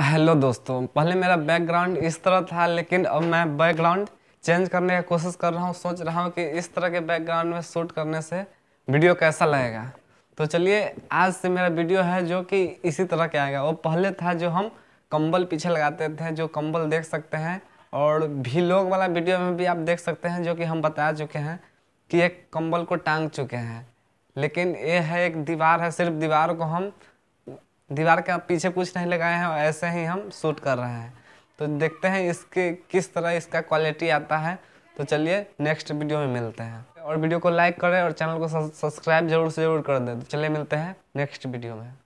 hello दोस्तों पहले मेरा बैकग्राउंड इस तरह था लेकिन अब मैं बैकग्राउंड चेंज करने की कोशिश कर रहा हूँ सोच रहा हूँ कि इस तरह के बैकग्राउंड में शूट करने से वीडियो कैसा लगेगा तो चलिए आज से मेरा वीडियो है जो कि इसी तरह के आएगा वो पहले था जो हम कंबल पीछे लगाते थे जो कंबल देख सकते हैं और भी लोग वाला वीडियो में भी आप देख सकते हैं जो कि हम बता चुके हैं कि एक कंबल को टांग चुके हैं लेकिन ये है एक दीवार है सिर्फ दीवार को हम दीवार के पीछे कुछ नहीं लगाए हैं ऐसे ही हम शूट कर रहे हैं तो देखते हैं इसके किस तरह इसका क्वालिटी आता है तो चलिए नेक्स्ट वीडियो में मिलते हैं और वीडियो को लाइक करें और चैनल को सब्सक्राइब जरूर से जरूर कर दें तो चलिए मिलते हैं नेक्स्ट वीडियो में